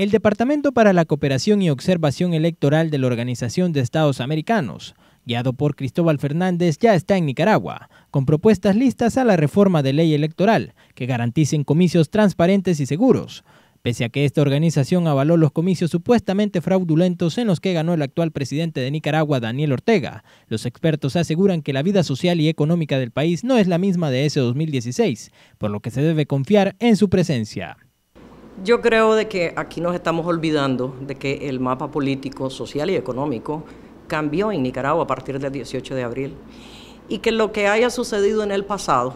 El Departamento para la Cooperación y Observación Electoral de la Organización de Estados Americanos, guiado por Cristóbal Fernández, ya está en Nicaragua, con propuestas listas a la reforma de ley electoral que garanticen comicios transparentes y seguros. Pese a que esta organización avaló los comicios supuestamente fraudulentos en los que ganó el actual presidente de Nicaragua, Daniel Ortega, los expertos aseguran que la vida social y económica del país no es la misma de ese 2016, por lo que se debe confiar en su presencia. Yo creo de que aquí nos estamos olvidando de que el mapa político, social y económico cambió en Nicaragua a partir del 18 de abril y que lo que haya sucedido en el pasado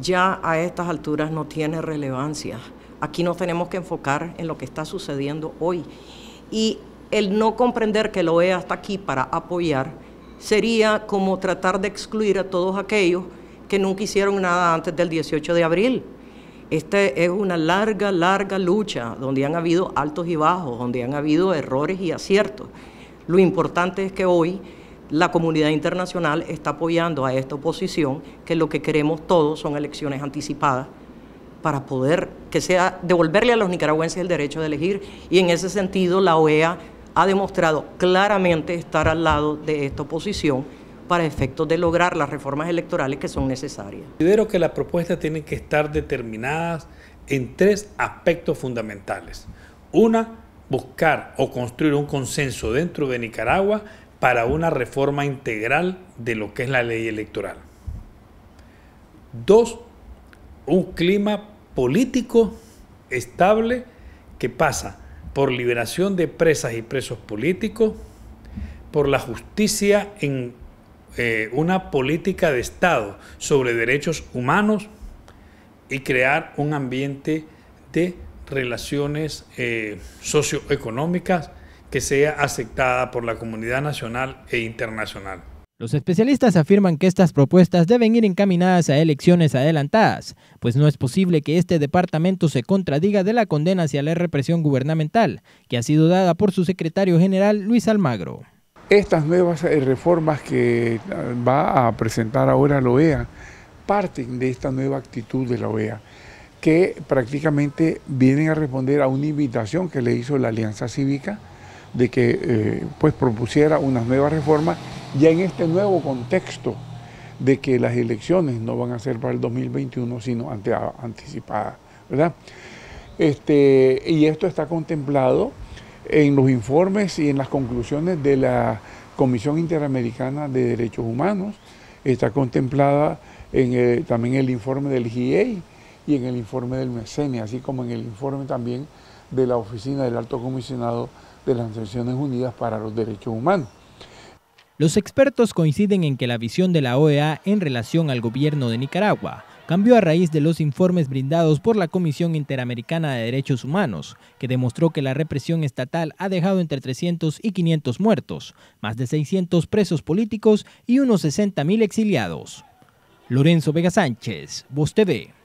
ya a estas alturas no tiene relevancia. Aquí nos tenemos que enfocar en lo que está sucediendo hoy y el no comprender que lo he hasta aquí para apoyar sería como tratar de excluir a todos aquellos que nunca hicieron nada antes del 18 de abril. Esta es una larga, larga lucha donde han habido altos y bajos, donde han habido errores y aciertos. Lo importante es que hoy la comunidad internacional está apoyando a esta oposición, que lo que queremos todos son elecciones anticipadas para poder que sea devolverle a los nicaragüenses el derecho de elegir y en ese sentido la OEA ha demostrado claramente estar al lado de esta oposición para efectos de lograr las reformas electorales que son necesarias. Considero que las propuestas tienen que estar determinadas en tres aspectos fundamentales. Una, buscar o construir un consenso dentro de Nicaragua para una reforma integral de lo que es la ley electoral. Dos, un clima político estable que pasa por liberación de presas y presos políticos, por la justicia en eh, una política de Estado sobre derechos humanos y crear un ambiente de relaciones eh, socioeconómicas que sea aceptada por la comunidad nacional e internacional. Los especialistas afirman que estas propuestas deben ir encaminadas a elecciones adelantadas, pues no es posible que este departamento se contradiga de la condena hacia la represión gubernamental, que ha sido dada por su secretario general Luis Almagro. Estas nuevas eh, reformas que ah, va a presentar ahora la OEA parten de esta nueva actitud de la OEA, que prácticamente vienen a responder a una invitación que le hizo la Alianza Cívica de que eh, pues propusiera unas nuevas reformas ya en este nuevo contexto de que las elecciones no van a ser para el 2021 sino ah, anticipadas, ¿verdad? Este, y esto está contemplado en los informes y en las conclusiones de la Comisión Interamericana de Derechos Humanos, está contemplada eh, también el informe del GIEI y en el informe del MECENE, así como en el informe también de la Oficina del Alto Comisionado de las Naciones Unidas para los Derechos Humanos. Los expertos coinciden en que la visión de la OEA en relación al gobierno de Nicaragua cambió a raíz de los informes brindados por la Comisión Interamericana de Derechos Humanos, que demostró que la represión estatal ha dejado entre 300 y 500 muertos, más de 600 presos políticos y unos 60.000 exiliados. Lorenzo Vega Sánchez, Voz TV.